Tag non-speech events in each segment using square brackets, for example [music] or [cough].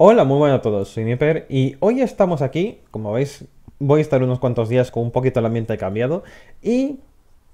Hola, muy buenas a todos, soy Niper y hoy estamos aquí, como veis, voy a estar unos cuantos días con un poquito el ambiente cambiado y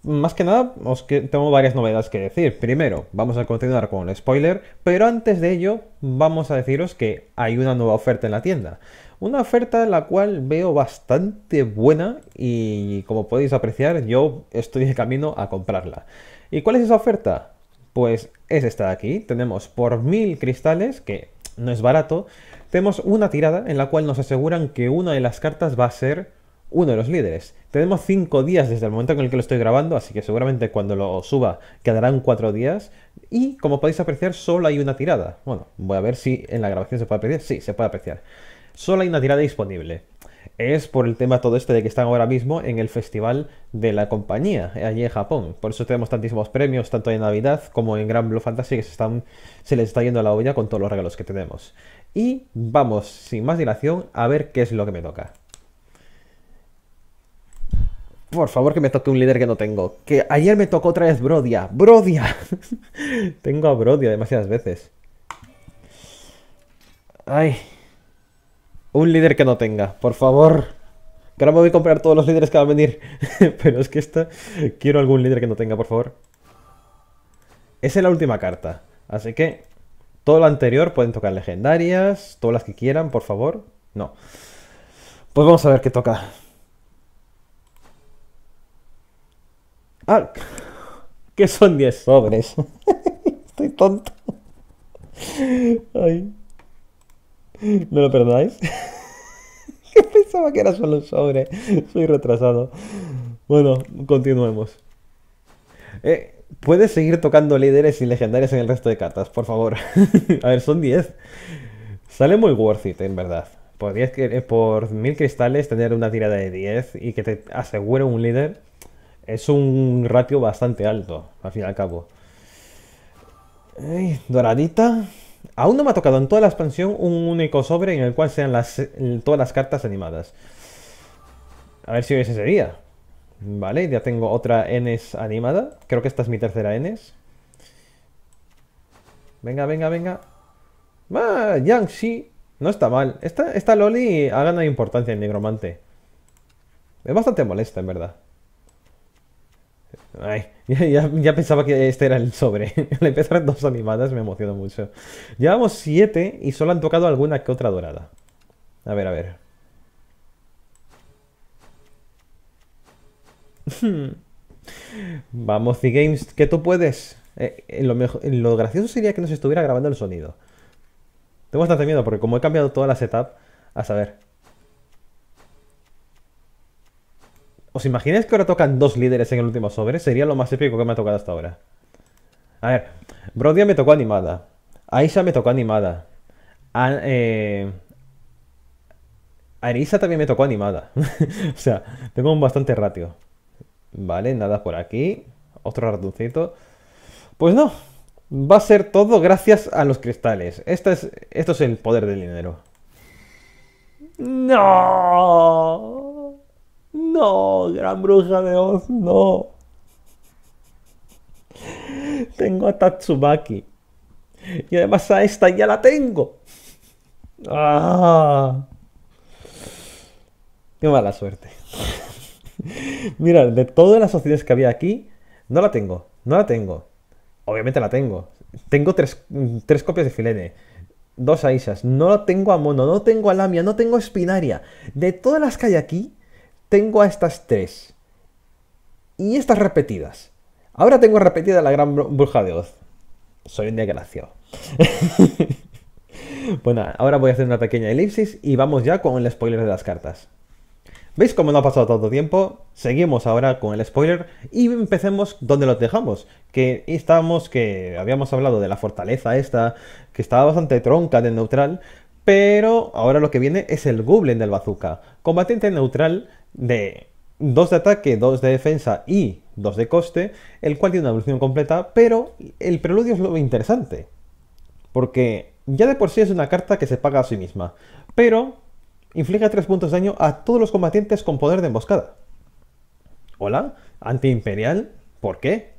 más que nada os que tengo varias novedades que decir. Primero, vamos a continuar con el spoiler, pero antes de ello vamos a deciros que hay una nueva oferta en la tienda. Una oferta la cual veo bastante buena y como podéis apreciar yo estoy de camino a comprarla. ¿Y cuál es esa oferta? Pues es esta de aquí. Tenemos por mil cristales, que no es barato, tenemos una tirada en la cual nos aseguran que una de las cartas va a ser uno de los líderes. Tenemos cinco días desde el momento en el que lo estoy grabando, así que seguramente cuando lo suba quedarán cuatro días. Y como podéis apreciar, solo hay una tirada. Bueno, voy a ver si en la grabación se puede apreciar. Sí, se puede apreciar. Solo hay una tirada disponible es por el tema todo este de que están ahora mismo en el Festival de la Compañía, allí en Japón. Por eso tenemos tantísimos premios, tanto en Navidad como en Gran Blue Fantasy, que se, se les está yendo a la olla con todos los regalos que tenemos. Y vamos, sin más dilación, a ver qué es lo que me toca. Por favor, que me toque un líder que no tengo. Que ayer me tocó otra vez Brodia. ¡Brodia! [laughs] tengo a Brodia demasiadas veces. Ay, un líder que no tenga, por favor. Que ahora me voy a comprar todos los líderes que van a venir. [laughs] Pero es que esta... Quiero algún líder que no tenga, por favor. Esa es la última carta. Así que... Todo lo anterior pueden tocar legendarias. Todas las que quieran, por favor. No. Pues vamos a ver qué toca. Ah, que son 10 sobres. [laughs] Estoy tonto. Ay. ¿No lo perdáis [laughs] Pensaba que era solo un sobre. Soy retrasado. Bueno, continuemos. Eh, Puedes seguir tocando líderes y legendarios en el resto de cartas, por favor. [laughs] A ver, son 10. Sale muy worth it, en verdad. Por, que, eh, por mil cristales, tener una tirada de 10 y que te asegure un líder es un ratio bastante alto, al fin y al cabo. doradita. Aún no me ha tocado en toda la expansión un único sobre en el cual sean todas las cartas animadas. A ver si hoy ese sería. Vale, ya tengo otra NES animada. Creo que esta es mi tercera NES. Venga, venga, venga. Yang, sí No está mal. Esta, esta Loli ha ganado importancia en Negromante. Es bastante molesta, en verdad. Ay, [laughs] ya, pensaba que este era el sobre. a [laughs] empezar dos animadas me emocionó mucho. Llevamos siete y solo han tocado alguna que otra dorada. A ver, a ver. [laughs] Vamos, The Games, que tú puedes. Eh, eh, lo, eh, lo gracioso sería que nos estuviera grabando el sonido. Tengo bastante miedo porque como he cambiado toda la setup, a saber. ¿Os imagináis que ahora tocan dos líderes en el último sobre? Sería lo más épico que me ha tocado hasta ahora. A ver, Brodia me tocó animada. Aisha me tocó animada. A, eh, Arisa también me tocó animada. [laughs] o sea, tengo un bastante ratio. Vale, nada por aquí. Otro ratoncito. Pues no. Va a ser todo gracias a los cristales. Esto es, esto es el poder del dinero. No. No, gran bruja de Oz, no. Tengo a Tatsumaki. Y además a esta ya la tengo. Ah. Qué mala suerte. [laughs] Mira, de todas las sociedades que había aquí, no la tengo. No la tengo. Obviamente la tengo. Tengo tres, copias de Filene. Dos Aisas. No la tengo a Mono. No tengo a Lamia. No tengo Espinaria. De todas las que hay aquí, tengo a estas tres. Y estas repetidas. Ahora tengo repetida la gran bruja de Oz. Soy un desgraciado. bueno, [laughs] pues ahora voy a hacer una pequeña elipsis y vamos ya con el spoiler de las cartas. ¿Veis cómo no ha pasado tanto tiempo? Seguimos ahora con el spoiler y empecemos donde los dejamos. Que estábamos, que habíamos hablado de la fortaleza esta, que estaba bastante tronca de neutral, pero ahora lo que viene es el Goblin del Bazooka. Combatiente neutral de 2 de ataque, 2 de defensa y 2 de coste, el cual tiene una evolución completa, pero el preludio es lo interesante, porque ya de por sí es una carta que se paga a sí misma, pero inflige 3 puntos de daño a todos los combatientes con poder de emboscada. Hola, antiimperial, ¿por qué?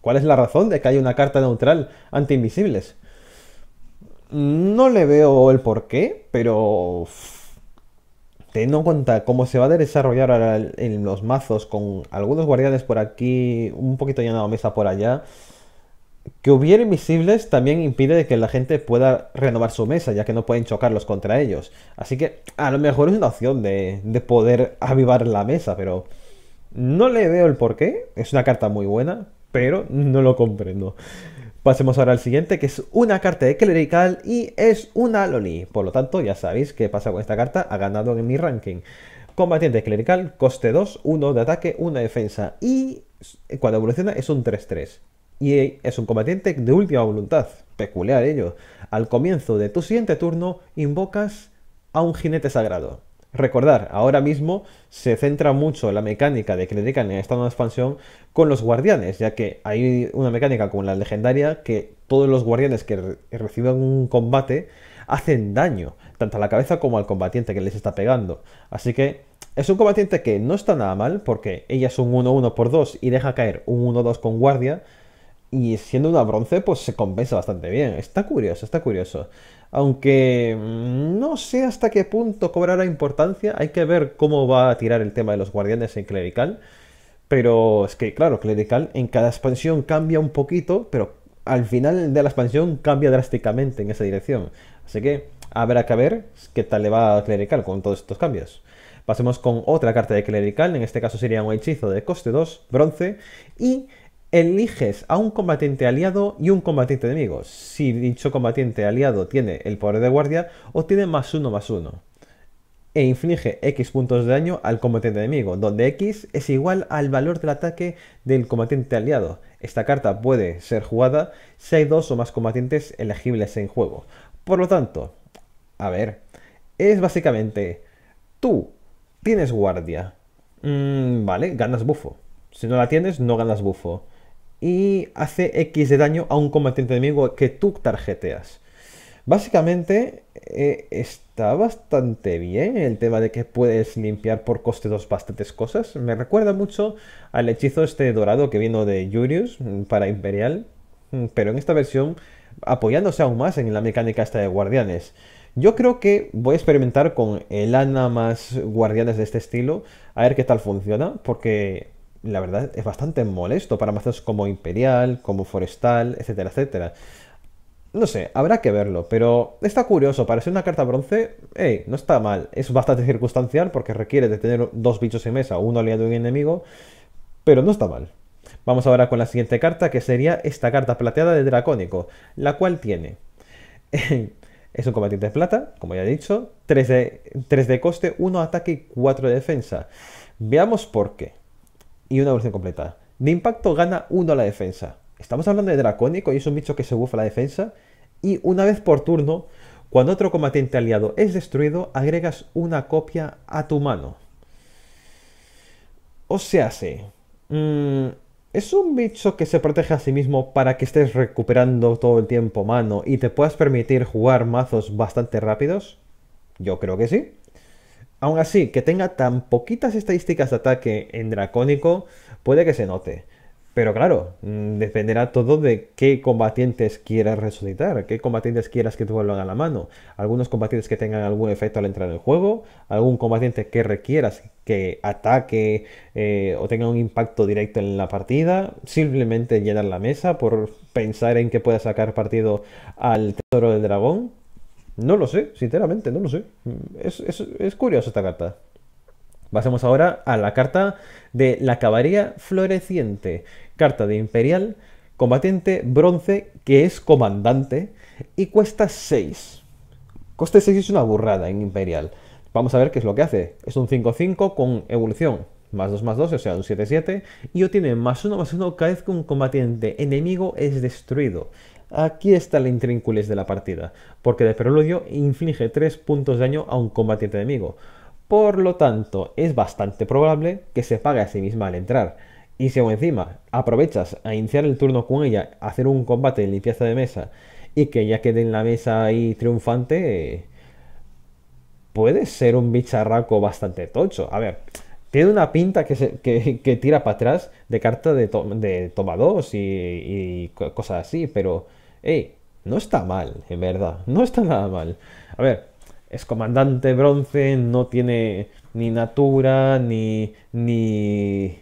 ¿Cuál es la razón de que haya una carta neutral anti-invisibles? No le veo el por qué, pero teniendo en cuenta cómo se va a desarrollar en los mazos con algunos guardianes por aquí, un poquito llenado mesa por allá, que hubiera invisibles también impide que la gente pueda renovar su mesa, ya que no pueden chocarlos contra ellos. Así que a lo mejor es una opción de, de poder avivar la mesa, pero no le veo el porqué. Es una carta muy buena, pero no lo comprendo. Pasemos ahora al siguiente, que es una carta de Clerical y es una Loli. Por lo tanto, ya sabéis qué pasa con esta carta, ha ganado en mi ranking. Combatiente Clerical, coste 2, 1 de ataque, 1 de defensa y cuando evoluciona es un 3-3. Y es un combatiente de última voluntad, peculiar ello. Al comienzo de tu siguiente turno invocas a un jinete sagrado. Recordar, ahora mismo se centra mucho la mecánica de dedican en esta nueva expansión con los guardianes, ya que hay una mecánica como la legendaria que todos los guardianes que reciben un combate hacen daño, tanto a la cabeza como al combatiente que les está pegando. Así que es un combatiente que no está nada mal, porque ella es un 1-1 por 2 y deja caer un 1-2 con guardia, y siendo una bronce, pues se compensa bastante bien. Está curioso, está curioso. Aunque mm, no sé hasta qué punto cobrará importancia. Hay que ver cómo va a tirar el tema de los guardianes en clerical. Pero es que, claro, clerical en cada expansión cambia un poquito, pero al final de la expansión cambia drásticamente en esa dirección. Así que habrá que ver qué tal le va a clerical con todos estos cambios. Pasemos con otra carta de clerical, en este caso sería un hechizo de coste 2, bronce, y eliges a un combatiente aliado y un combatiente enemigo. Si dicho combatiente aliado tiene el poder de guardia, obtiene más uno más uno. E inflige X puntos de daño al combatiente enemigo, donde X es igual al valor del ataque del combatiente aliado. Esta carta puede ser jugada si hay dos o más combatientes elegibles en juego. Por lo tanto, a ver, es básicamente, tú tienes guardia, mm, vale, ganas bufo. Si no la tienes, no ganas bufo y hace X de daño a un combatiente enemigo que tú tarjeteas. Básicamente eh, está bastante bien el tema de que puedes limpiar por coste dos bastantes cosas. Me recuerda mucho al hechizo este dorado que vino de Yurius mm, para Imperial, mm, pero en esta versión apoyándose aún más en la mecánica esta de guardianes. Yo creo que voy a experimentar con el Ana más guardianes de este estilo, a ver qué tal funciona, porque la verdad es bastante molesto para mazos como Imperial, como Forestal, etcétera, etcétera. No sé, habrá que verlo, pero está curioso, para ser una carta bronce, no está mal. Es bastante circunstancial porque requiere de tener dos bichos en mesa, uno aliado y un enemigo, pero no está mal. Vamos ahora con la siguiente carta, que sería esta carta plateada de Dracónico, la cual tiene... [laughs] es un combatiente de plata, como ya he dicho, 3 de, 3 de coste, 1 ataque y 4 de defensa. Veamos por qué y una evolución completa. De impacto gana uno a la defensa. Estamos hablando de Dracónico y es un bicho que se bufa la defensa. Y una vez por turno, cuando otro combatiente aliado es destruido, agregas una copia a tu mano. O sea, sí. Mm, es un bicho que se protege a sí mismo para que estés recuperando todo el tiempo mano y te puedas permitir jugar mazos bastante rápidos. Yo creo que sí. Aún así, que tenga tan poquitas estadísticas de ataque en Dracónico puede que se note. Pero claro, mm, dependerá todo de qué combatientes quieras resucitar, qué combatientes quieras que te vuelvan a la mano. Algunos combatientes que tengan algún efecto al entrar en el juego, algún combatiente que requieras que ataque eh, o tenga un impacto directo en la partida, simplemente llenar la mesa por pensar en que pueda sacar partido al tesoro del dragón. No lo sé, sinceramente, no lo sé. Es, curiosa curioso esta carta. Pasemos ahora a la carta de la caballería floreciente. Carta de imperial, combatiente bronce, que es comandante y cuesta 6. Coste 6 es una burrada en imperial. Vamos a ver qué es lo que hace. Es un 5-5 con evolución. Más 2 más 2, o sea, un 7-7. Y obtiene más 1 más 1 cada vez que un combatiente enemigo es destruido. Aquí está la intrínculis de la partida, porque de preludio inflige 3 puntos de daño a un combatiente enemigo. Por lo tanto, es bastante probable que se pague a sí misma al entrar. Y si aún encima aprovechas a iniciar el turno con ella, hacer un combate de limpieza de mesa y que ya quede en la mesa ahí triunfante, puede ser un bicharraco bastante tocho. A ver, tiene una pinta que, tira para atrás de carta de, de toma 2 y, y cosas así, pero Ey, no está mal, en verdad, no está nada mal. A ver, es comandante bronce, no tiene ni natura, ni, ni,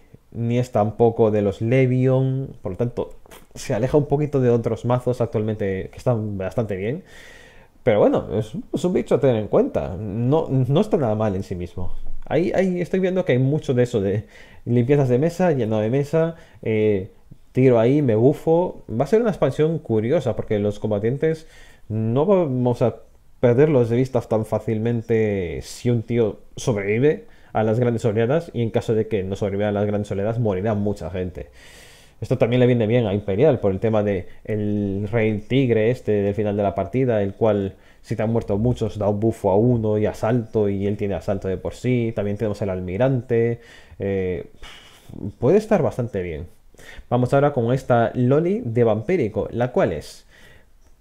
es tampoco de los Levion, por lo tanto, se aleja un poquito de otros mazos actualmente que están bastante bien. Pero bueno, es, un bicho a tener en cuenta. No, no está nada mal en sí mismo. Ahí, estoy viendo que hay mucho de eso, de limpiezas de mesa, lleno de mesa, eh, tiro ahí, me bufo. Va a ser una expansión curiosa porque los combatientes no vamos a perderlos de vista tan fácilmente si un tío sobrevive a las grandes oleadas y en caso de que no sobreviva a las grandes oleadas morirá mucha gente. Esto también le viene bien a Imperial por el tema de el rey tigre este del final de la partida, el cual si te han muerto muchos da un bufo a uno y asalto y él tiene asalto de por sí. También tenemos el almirante. Eh, puede estar bastante bien. Vamos ahora con esta Loli de vampérico, la cual es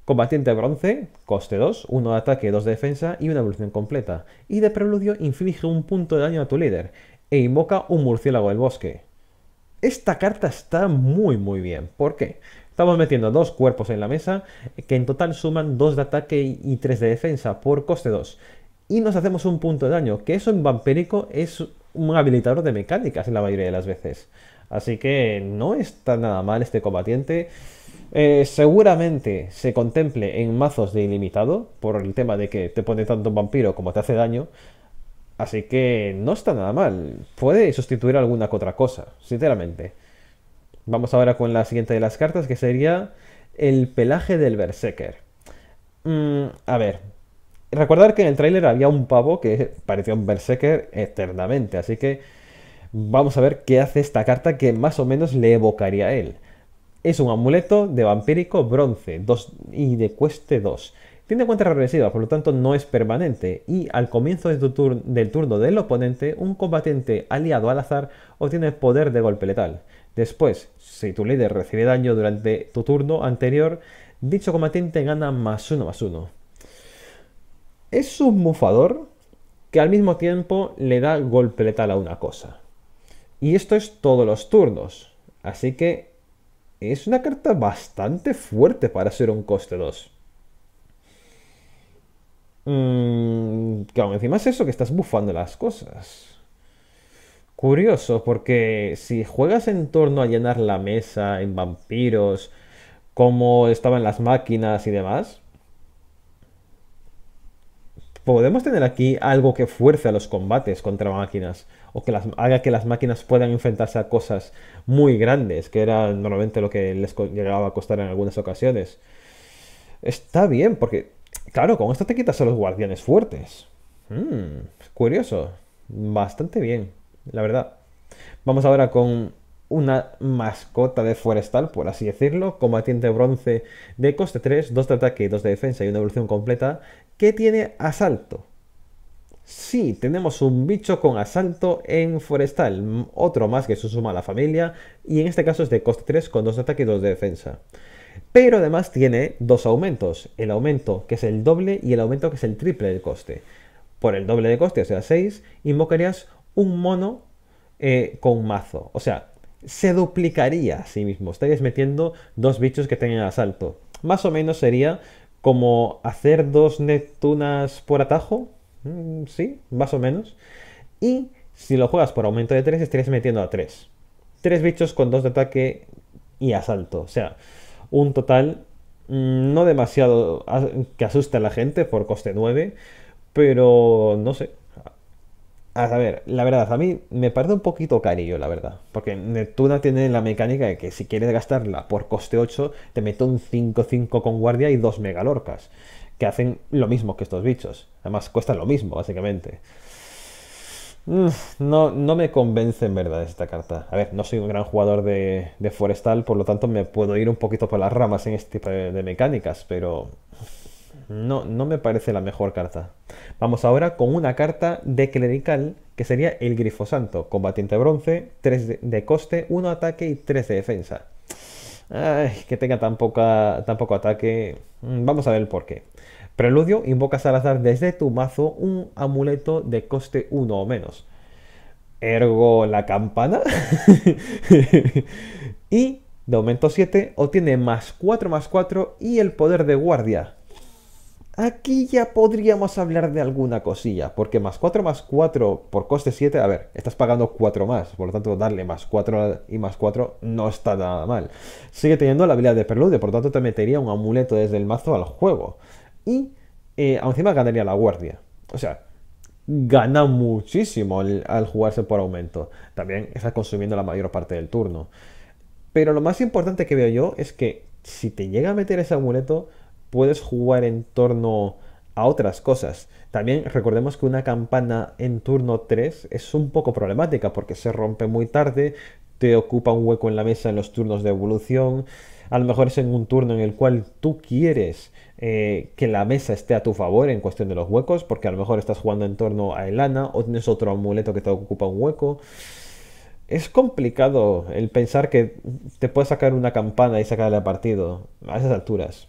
combatiente de bronce, coste 2, 1 de ataque, 2 de defensa y una evolución completa. Y de preludio inflige un punto de daño a tu líder e invoca un murciélago del bosque. Esta carta está muy muy bien. ¿Por qué? Estamos metiendo dos cuerpos en la mesa que en total suman 2 de ataque y 3 de defensa por coste 2. Y nos hacemos un punto de daño, que eso en vampérico es un habilitador de mecánicas en la mayoría de las veces. Así que no está nada mal este combatiente. Eh, seguramente se contemple en mazos de ilimitado, por el tema de que te pone tanto un vampiro como te hace daño. Así que no está nada mal. Puede sustituir alguna que otra cosa, sinceramente. Vamos ahora con la siguiente de las cartas, que sería el pelaje del Berserker. Mm, a ver. Recordar que en el tráiler había un pavo que parecía un Berserker eternamente, así que Vamos a ver qué hace esta carta que más o menos le evocaría a él. Es un amuleto de vampírico bronce y de cueste 2. Tiene cuenta regresiva, por lo tanto no es permanente, y al comienzo del turno del oponente, un combatiente aliado al azar obtiene poder de golpe letal. Después, si tu líder recibe daño durante tu turno anterior, dicho combatiente gana más uno más uno. Es un mufador que al mismo tiempo le da golpe letal a una cosa. Y esto es todos los turnos. Así que es una carta bastante fuerte para ser un coste 2. Mm, claro, encima es eso que estás bufando las cosas. Curioso, porque si juegas en torno a llenar la mesa en vampiros, como estaban las máquinas y demás, podemos tener aquí algo que fuerza los combates contra máquinas o que haga que las máquinas puedan enfrentarse a cosas muy grandes, que era normalmente lo que les llegaba a costar en algunas ocasiones. Está bien, porque, claro, con esto te quitas a los guardianes fuertes. Hmm, curioso. Bastante bien, la verdad. Vamos ahora con una mascota de forestal, por así decirlo, combatiente bronce de coste 3, 2 de ataque y 2 de defensa y una evolución completa, que tiene asalto. Sí, tenemos un bicho con asalto en forestal, otro más que se suma a la familia, y en este caso es de coste 3 con 2 de ataque y 2 de defensa. Pero además tiene dos aumentos, el aumento que es el doble y el aumento que es el triple del coste. Por el doble de coste, o sea 6, invocarías un mono eh, con mazo. O sea, se duplicaría a sí mismo. Estarías metiendo dos bichos que tengan asalto. Más o menos sería como hacer dos Neptunas por atajo Mm, sí, más o menos. Y si lo juegas por aumento de 3, estarías metiendo a 3. 3 bichos con 2 de ataque y asalto. O sea, un total mm, no demasiado ah, que asuste a la gente por coste 9, pero no sé. A ver, la verdad, a mí me parece un poquito carillo, la verdad. Porque Neptuna tiene la mecánica de que si quieres gastarla por coste 8, te meto un 5-5 con guardia y dos megalorcas que hacen lo mismo que estos bichos. Además, cuestan lo mismo, básicamente. No, no me convence en verdad esta carta. A ver, no soy un gran jugador de, forestal, por lo tanto me puedo ir un poquito por las ramas en este tipo de, mecánicas, pero no, no me parece la mejor carta. Vamos ahora con una carta de clerical, que sería el Grifo Santo, combatiente bronce, 3 de, de coste, 1 ataque y 3 de defensa que tenga tan, poca, tan poco ataque. Mm, vamos a ver el qué. Preludio, invocas al azar desde tu mazo un amuleto de coste 1 o menos. Ergo la campana. [laughs] y de aumento 7 obtiene más 4 más 4 y el poder de guardia aquí ya podríamos hablar de alguna cosilla, porque más 4 más 4 por coste 7, a ver, estás pagando 4 más, por lo tanto darle más 4 y más 4 no está nada mal. Sigue teniendo la habilidad de preludio, por lo tanto te metería un amuleto desde el mazo al juego. Y eh, encima ganaría la guardia. O sea, gana muchísimo al, al jugarse por aumento. También está consumiendo la mayor parte del turno. Pero lo más importante que veo yo es que si te llega a meter ese amuleto, puedes jugar en torno a otras cosas. También recordemos que una campana en turno 3 es un poco problemática porque se rompe muy tarde, te ocupa un hueco en la mesa en los turnos de evolución. A lo mejor es en un turno en el cual tú quieres eh, que la mesa esté a tu favor en cuestión de los huecos, porque a lo mejor estás jugando en torno a Elana o tienes otro amuleto que te ocupa un hueco. Es complicado el pensar que te puedes sacar una campana y sacarle a partido a esas alturas.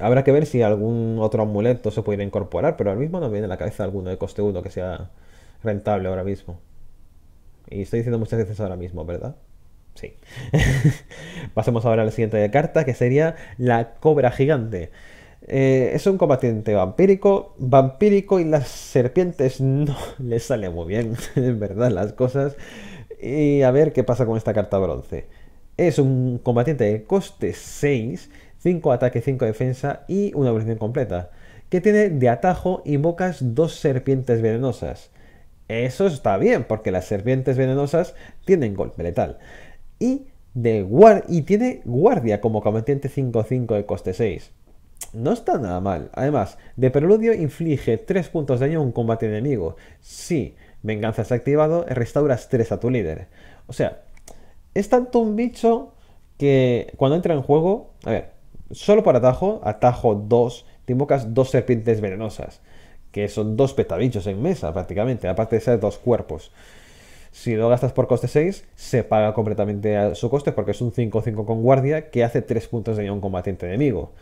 Habrá que ver si algún otro amuleto se puede incorporar, pero ahora mismo no me viene a la cabeza alguno de coste 1 que sea rentable ahora mismo. Y estoy diciendo muchas veces ahora mismo, ¿verdad? Sí. [laughs] Pasemos ahora a la siguiente carta, que sería la cobra gigante. Eh, es un combatiente vampírico, vampírico y las serpientes no [laughs] le sale muy bien, [laughs] en verdad, las cosas. Y a ver qué pasa con esta carta bronce. Es un combatiente de coste 6 5 ataque, 5 defensa y una evolución completa, que tiene de atajo invocas dos serpientes venenosas. Eso está bien, porque las serpientes venenosas tienen golpe letal. Y, de y tiene guardia como combatiente 5-5 de coste 6. No está nada mal. Además, de preludio inflige 3 puntos de daño a un combate enemigo. Si venganza está activado, restauras 3 a tu líder. O sea, es tanto un bicho que cuando entra en juego... A ver, Solo por atajo, atajo 2, te invocas dos serpientes venenosas, que son dos petabichos en mesa prácticamente, aparte de ser dos cuerpos. Si lo gastas por coste 6, se paga completamente a su coste porque es un 5-5 con guardia que hace 3 puntos de daño a un combatiente enemigo.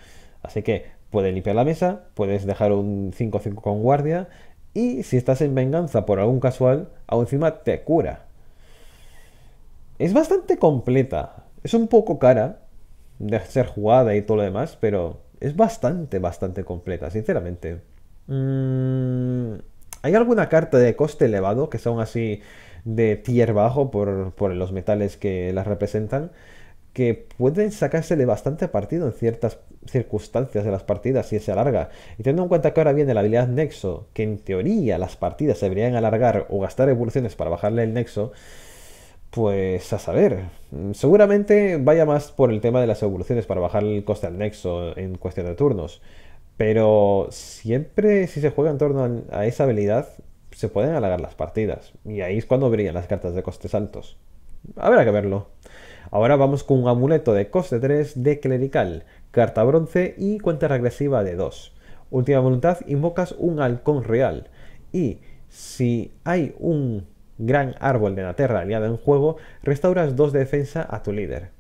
Así que puedes limpiar la mesa, puedes dejar un 5-5 con guardia y si estás en venganza por algún casual, aún encima te cura. Es bastante completa. Es un poco cara, de ser jugada y todo lo demás, pero es bastante, bastante completa, sinceramente. Mm, ¿Hay alguna carta de coste elevado que son así de tier bajo por, por los metales que las representan? que pueden sacársele bastante partido en ciertas circunstancias de las partidas si se alarga. Y teniendo en cuenta que ahora viene la habilidad Nexo, que en teoría las partidas se deberían alargar o gastar evoluciones para bajarle el Nexo, pues a saber, seguramente vaya más por el tema de las evoluciones para bajar el coste al nexo en cuestión de turnos. Pero siempre si se juega en torno a esa habilidad, se pueden alargar las partidas. Y ahí es cuando brillan las cartas de costes altos. Habrá que verlo. Ahora vamos con un amuleto de coste 3 de clerical, carta bronce y cuenta regresiva de 2. Última voluntad, invocas un halcón real. Y si hay un gran árbol de la tierra aliado en juego, restauras dos defensa a tu líder.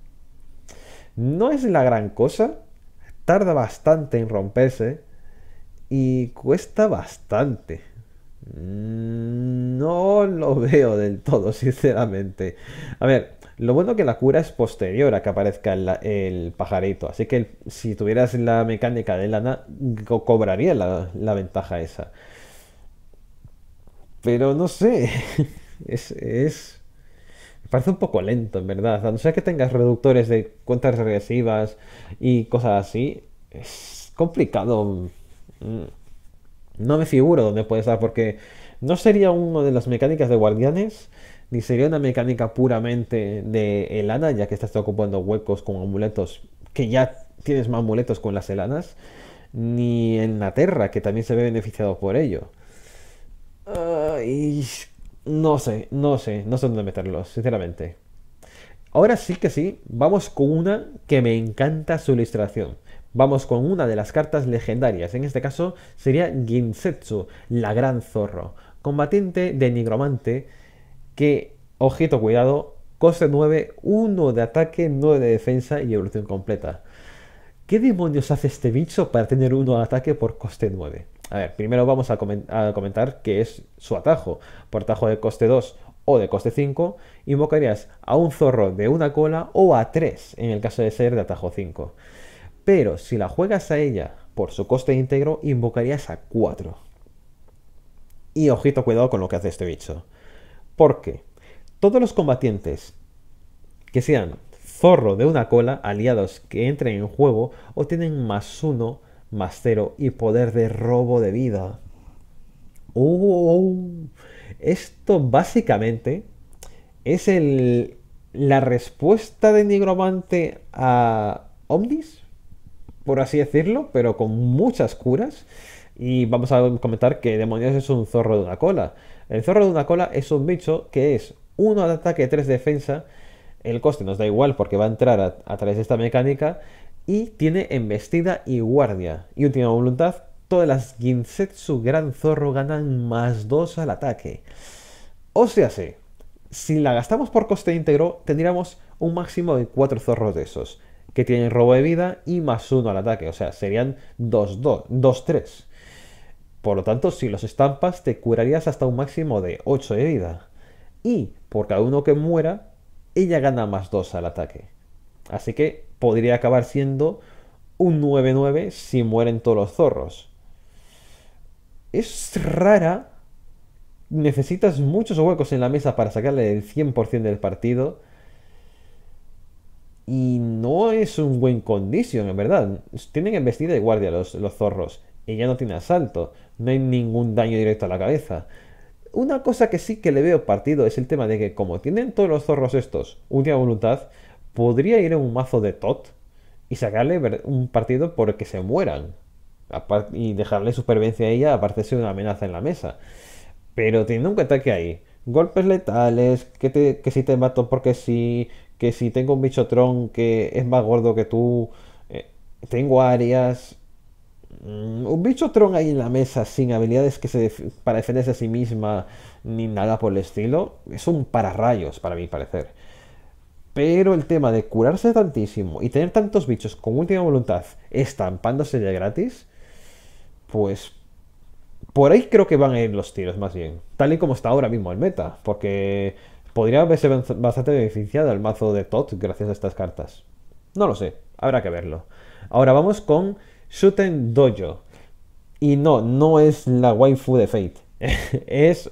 No es la gran cosa, tarda bastante en romperse y cuesta bastante. No lo veo del todo, [laughs] sinceramente. A ver, lo bueno que la cura es posterior a que aparezca el, pajarito, así que si tuvieras la mecánica de lana, cobraría la ventaja esa. Pero no sé. [laughs] Es, es, Me parece un poco lento, en verdad. A no ser que tengas reductores de cuentas regresivas y cosas así, es complicado. Mm. No me figuro dónde puede estar, porque no sería una de las mecánicas de guardianes, ni sería una mecánica puramente de elana ya que estás ocupando huecos con amuletos, que ya tienes más amuletos con las elanas ni en la Terra, que también se ve beneficiado por ello. No sé, no sé, no sé dónde meterlos, sinceramente. Ahora sí que sí, vamos con una que me encanta su ilustración. Vamos con una de las cartas legendarias, en este caso sería Ginsetsu, la gran zorro, combatiente de nigromante que, ojito cuidado, coste 9, 1 de ataque, 9 de defensa y evolución completa. ¿Qué demonios hace este bicho para tener 1 de ataque por coste 9? A ver, primero vamos a, comentar que es su atajo. Por atajo de coste 2 o de coste 5, invocarías a un zorro de una cola o a 3 en el caso de ser de atajo 5. Pero si la juegas a ella por su coste íntegro, invocarías a 4. Y ojito cuidado con lo que hace este bicho. Porque todos los combatientes que sean zorro de una cola, aliados que entren en juego, o tienen más 1 Mastero y poder de robo de vida. Oh, esto básicamente es el, la respuesta de Nigromante a Omnis, por así decirlo, pero con muchas curas. Y vamos a comentar que demonios es un zorro de una cola. El zorro de una cola es un bicho que es uno de ataque, tres defensa. El coste nos da igual porque va a entrar a través de esta mecánica y tiene embestida y guardia. Y última voluntad, todas las Ginsetsu Gran Zorro ganan más 2 al ataque. O sea, si la gastamos por coste íntegro, tendríamos un máximo de 4 zorros de esos, que tienen robo de vida y más 1 al ataque, o sea, serían 2-3. Por lo tanto, si los estampas, te curarías hasta un máximo de 8 de vida. Y por cada uno que muera, ella gana más 2 al ataque. Así que podría acabar siendo un 9-9 si mueren todos los zorros. Es rara. Necesitas muchos huecos en la mesa para sacarle el 100% del partido. Y no es un buen condición, en verdad. Tienen embestida de guardia los, los zorros. Y ya no tiene asalto. No hay ningún daño directo a la cabeza. Una cosa que sí que le veo partido es el tema de que como tienen todos los zorros estos, última voluntad, podría ir en un mazo de tot y sacarle un partido porque se mueran. Y dejarle supervivencia a ella, aparte de una amenaza en la mesa. Pero teniendo en cuenta que hay golpes letales, que, si te mato porque sí, que si tengo un bicho tron que es más gordo que tú, eh, tengo áreas. Mm, un bicho tron ahí en la mesa sin habilidades que se para defenderse a sí misma ni nada por el estilo es un pararrayos para mi parecer. Pero el tema de curarse tantísimo y tener tantos bichos con última voluntad estampándose de gratis, pues por ahí creo que van a ir los tiros más bien. Tal y como está ahora mismo el meta, porque podría haberse bastante beneficiado el mazo de Tot gracias a estas cartas. No lo sé, habrá que verlo. Ahora vamos con Shuten Dojo. Y no, no es la waifu de Fate. [laughs] es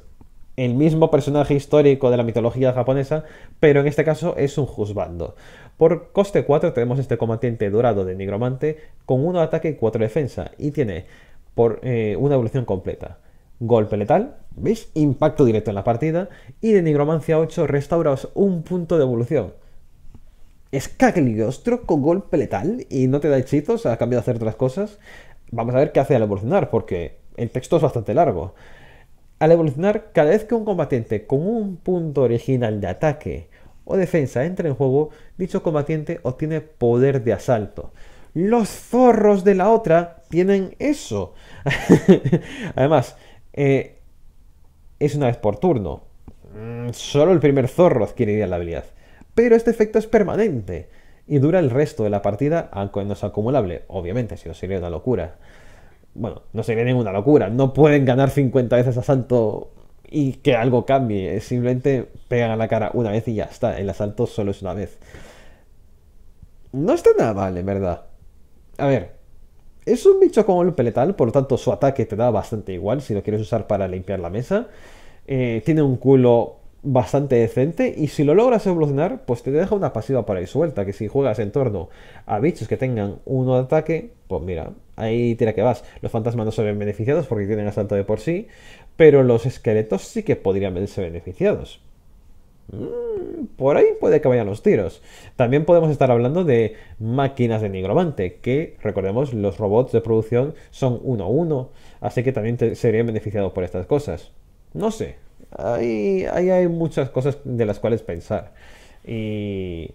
el mismo personaje histórico de la mitología japonesa, pero en este caso es un juzbando. Por coste 4 tenemos este combatiente dorado de nigromante con 1 ataque y 4 defensa y tiene por eh, una evolución completa. Golpe letal, ¿veis? Impacto directo en la partida y de nigromancia 8 restauraos un punto de evolución. Es Cagliostro con golpe letal y no te da hechizos, ha cambiado de hacer otras cosas. Vamos a ver qué hace al evolucionar porque el texto es bastante largo. Al evolucionar, cada vez que un combatiente con un punto original de ataque o defensa entra en juego, dicho combatiente obtiene poder de asalto. Los zorros de la otra tienen eso. [laughs] Además, eh, es una vez por turno. Mm, solo el primer zorro adquiriría la habilidad. Pero este efecto es permanente y dura el resto de la partida, aunque no es acumulable. Obviamente, si no sería una locura bueno, no se viene ninguna locura. No pueden ganar 50 veces a y que algo cambie. Simplemente pegan a la cara una vez y ya está. El asalto solo es una vez. No está nada mal, en verdad. A ver, es un bicho con el peletal por lo tanto su ataque te da bastante igual si lo quieres usar para limpiar la mesa. Eh, tiene un culo bastante decente y si lo logras evolucionar, pues te deja una pasiva para ahí suelta, que si juegas en torno a bichos que tengan uno de ataque, pues mira, ahí tira que vas. Los fantasmas no se ven beneficiados porque tienen asalto de por sí, pero los esqueletos sí que podrían verse beneficiados. Mm, por ahí puede que vayan los tiros. También podemos estar hablando de máquinas de nigromante, que recordemos los robots de producción son 1 uno así que también serían beneficiados por estas cosas. No sé, ahí, hay muchas cosas de las cuales pensar. Y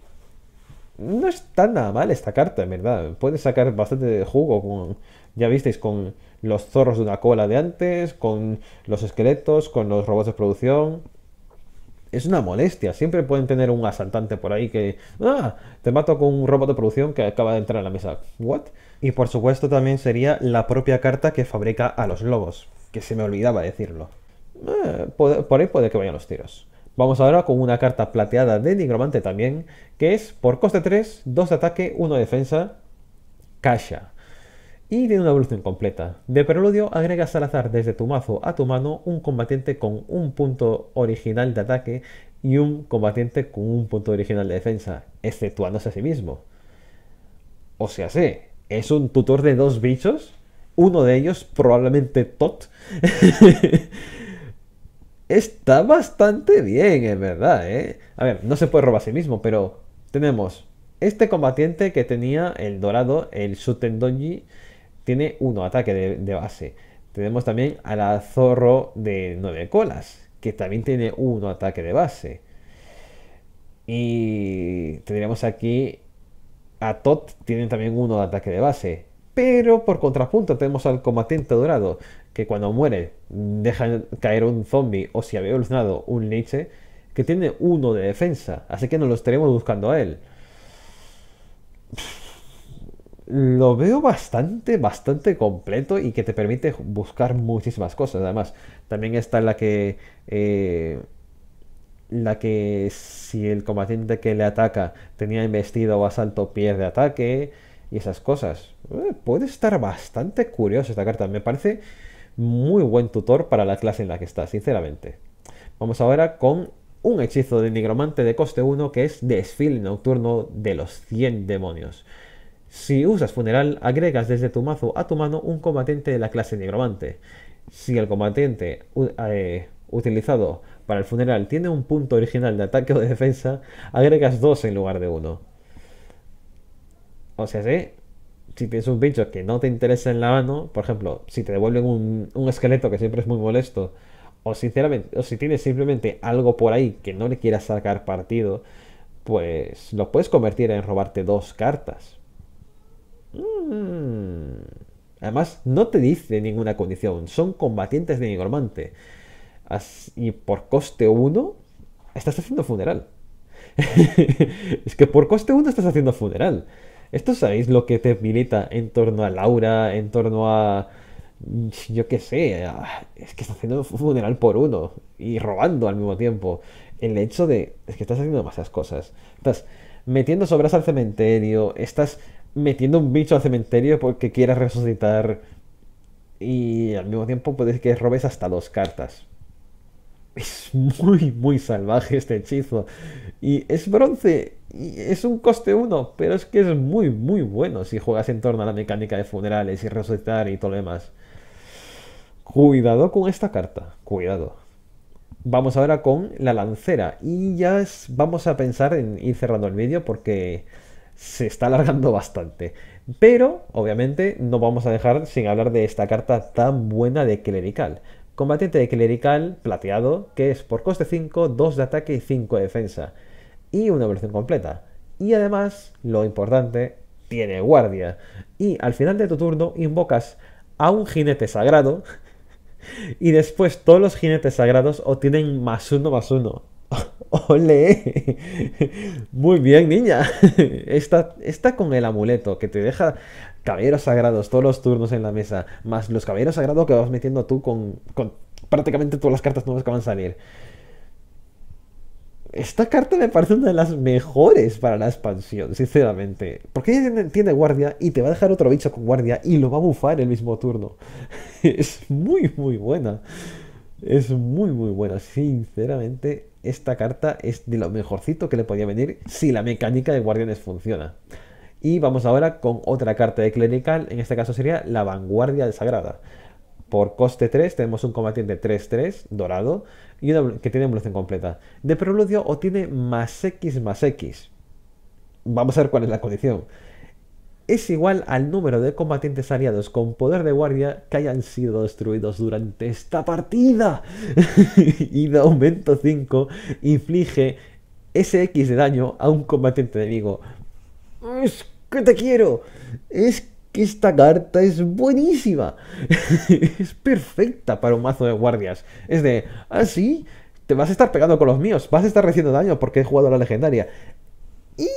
no está nada mal esta carta, en verdad. Puede sacar bastante de jugo con, ya visteis, con los zorros de una cola de antes, con los esqueletos, con los robots de producción. Es una molestia, siempre pueden tener un asaltante por ahí que, ah, te mato con un robot de producción que acaba de entrar a la mesa. ¿What? Y por supuesto también sería la propia carta que fabrica a los lobos, que se me olvidaba decirlo. Eh, por ahí puede que vayan los tiros. Vamos ahora con una carta plateada de Nigromante también, que es por coste 3, 2 de ataque, 1 de defensa, Kasha. Y tiene una evolución completa. De preludio, agregas al azar desde tu mazo a tu mano un combatiente con un punto original de ataque y un combatiente con un punto original de defensa, exceptuándose a sí mismo. O sea, sí, es un tutor de dos bichos, uno de ellos probablemente Tot. [laughs] está bastante bien, en verdad, ¿eh? A ver, no se puede robar a sí mismo, pero tenemos este combatiente que tenía el dorado, el Shuten Donji, tiene uno ataque de, base. Tenemos también a la Zorro de nueve colas, que también tiene uno ataque de base. Y tendríamos aquí a Tot, tienen también uno ataque de base. Pero por contrapunto tenemos al combatiente dorado, que cuando muere deja caer un zombie o si había evolucionado un Nietzsche, que tiene uno de defensa, así que no lo estaremos buscando a él. Lo veo bastante, bastante completo y que te permite buscar muchísimas cosas. Además, también está la que... Eh, la que si el combatiente que le ataca tenía investido o asalto pierde ataque y esas cosas. Eh, puede estar bastante curioso esta carta. Me parece muy buen tutor para la clase en la que está, sinceramente. Vamos ahora con un hechizo de nigromante de coste 1 que es desfile nocturno de los 100 demonios. Si usas funeral, agregas desde tu mazo a tu mano un combatiente de la clase nigromante. Si el combatiente eh, utilizado para el funeral tiene un punto original de ataque o de defensa, agregas dos en lugar de uno. O sea, si tienes un bicho que no te interesa en la mano, por ejemplo, si te devuelven un, esqueleto que siempre es muy molesto, o sinceramente, o si tienes simplemente algo por ahí que no le quieras sacar partido, pues lo puedes convertir en robarte dos cartas. Mm. Además, no te dice ninguna condición, son combatientes de nigormante. y por coste 1, estás haciendo funeral. [laughs] es que por coste 1 estás haciendo funeral. Esto sabéis lo que te milita en torno a Laura, en torno a. Yo qué sé, es que está haciendo un funeral por uno y robando al mismo tiempo. El hecho de. Es que estás haciendo demasiadas cosas. Estás metiendo sobras al cementerio, estás metiendo un bicho al cementerio porque quieras resucitar. Y al mismo tiempo puedes que robes hasta dos cartas. Es muy, muy salvaje este hechizo. Y es bronce, y es un coste 1, pero es que es muy, muy bueno si juegas en torno a la mecánica de funerales y resucitar y todo lo demás. Cuidado con esta carta, cuidado. Vamos ahora con la lancera y ya vamos a pensar en ir cerrando el vídeo porque se está alargando bastante. Pero, obviamente, no vamos a dejar sin hablar de esta carta tan buena de clerical. Combatiente de clerical plateado, que es por coste 5, 2 de ataque y 5 de defensa. Y una evolución completa. Y además, lo importante, tiene guardia. Y al final de tu turno invocas a un jinete sagrado. [laughs] Y después todos los jinetes sagrados obtienen más uno más uno. [laughs] ¡Ole! [laughs] Muy bien, niña. Está, está con el amuleto que te deja caballeros sagrados todos los turnos en la mesa, más los caballeros sagrados que vas metiendo tú con, prácticamente todas las cartas nuevas que van a salir. Esta carta me parece una de las mejores para la expansión, sinceramente. Porque ella tiene guardia y te va a dejar otro bicho con guardia y lo va a bufar el mismo turno. [laughs] es muy, muy buena. Es muy, muy buena. Sinceramente, esta carta es de lo mejorcito que le podía venir si la mecánica de guardianes funciona. Y vamos ahora con otra carta de clerical, en este caso sería la vanguardia sagrada. Por coste 3 tenemos un combatiente 3-3 dorado y una que tiene evolución completa. De preludio o tiene más X más X. Vamos a ver cuál es la condición. Es igual al número de combatientes aliados con poder de guardia que hayan sido destruidos durante esta partida. [laughs] y de aumento 5 inflige ese X de daño a un combatiente enemigo. Es que te quiero. Es que esta carta es buenísima. [laughs] es perfecta para un mazo de guardias. Es de, así ah, te vas a estar pegando con los míos, vas a estar recibiendo daño porque he jugado a la legendaria. Y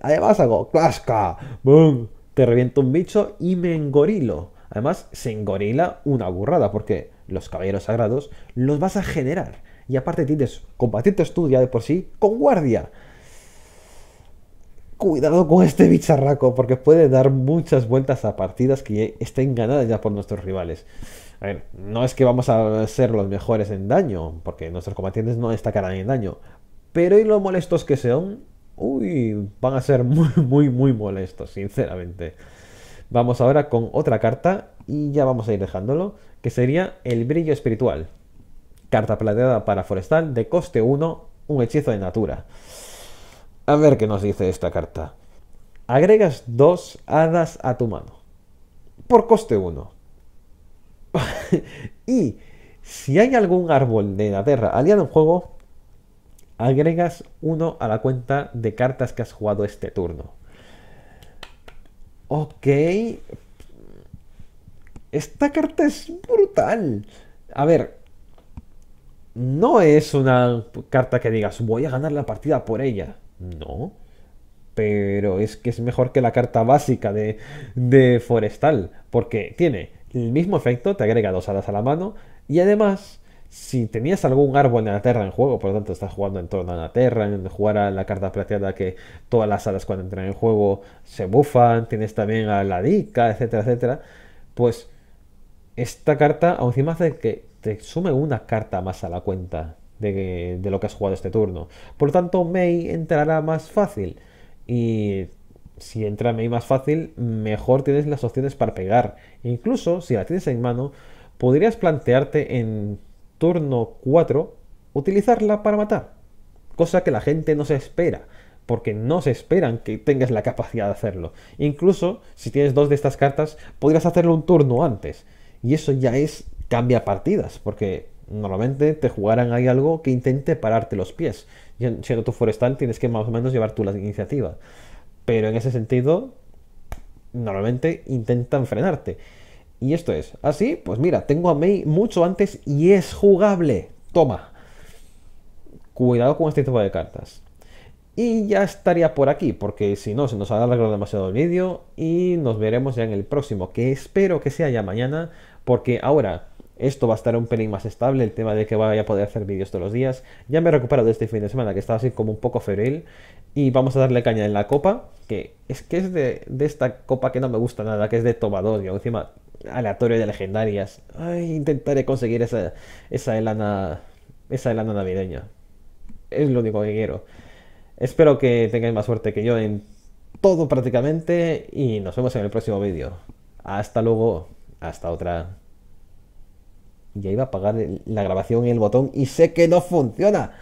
además hago, clasca, boom, te reviento un bicho y me engorilo. Además, se engorila una burrada porque los caballeros sagrados los vas a generar. Y aparte tienes combatientes tú ya de por sí con guardia cuidado con este bicharraco porque puede dar muchas vueltas a partidas que estén ganadas ya por nuestros rivales. A ver, no es que vamos a ser los mejores en daño, porque nuestros combatientes no destacarán en daño, pero y lo molestos que sean, uy, van a ser [laughs] muy, muy, muy molestos, sinceramente. Vamos ahora con otra carta y ya vamos a ir dejándolo, que sería el brillo espiritual. Carta plateada para forestal de coste 1, un hechizo de natura. A ver qué nos dice esta carta. Agregas dos hadas a tu mano. Por coste uno. [laughs] y si hay algún árbol de la tierra aliado en juego, agregas uno a la cuenta de cartas que has jugado este turno. Ok. Esta carta es brutal. A ver. No es una carta que digas voy a ganar la partida por ella. No. Pero es que es mejor que la carta básica de, de Forestal, porque tiene el mismo efecto, te agrega dos alas a la mano, y además, si tenías algún árbol de la tierra en juego, por lo tanto estás jugando en torno a la tierra, en jugar a la carta plateada que todas las alas cuando entran en juego se bufan, tienes también a la dica, etcétera, etcétera, pues esta carta, aún encima hace que te sume una carta más a la cuenta de, lo que has jugado este turno. Por lo tanto, Mei entrará más fácil. Y si entra Mei más fácil, mejor tienes las opciones para pegar. Incluso si la tienes en mano, podrías plantearte en turno 4 utilizarla para matar. Cosa que la gente no se espera, porque no se esperan que tengas la capacidad de hacerlo. Incluso si tienes dos de estas cartas, podrías hacerlo un turno antes. Y eso ya es cambia partidas, porque Normalmente te jugarán ahí algo que intente pararte los pies. Y en Forestal tienes que más o menos llevar tú la iniciativa. Pero en ese sentido, normalmente intentan frenarte. Y esto es, así, ah, pues mira, tengo a Mei mucho antes y es jugable. Toma. Cuidado con este tipo de cartas. Y ya estaría por aquí, porque si no, se nos ha alargado demasiado el vídeo y nos veremos ya en el próximo, que espero que sea ya mañana, porque ahora esto va a estar un pelín más estable, el tema de que vaya a poder hacer vídeos todos los días. Ya me he recuperado de este fin de semana, que estaba así como un poco febril. Y vamos a darle caña en la copa, que es que es de, esta copa que no me gusta nada, que es de y Encima, aleatorio de legendarias. Ay, intentaré conseguir esa, esa elana. Esa elana navideña. Es lo único que quiero. Espero que tengáis más suerte que yo en todo prácticamente y nos vemos en el próximo vídeo. Hasta luego, hasta otra. Ya iba a apagar la grabación y el botón y sé que no funciona.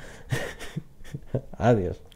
[laughs] Adiós.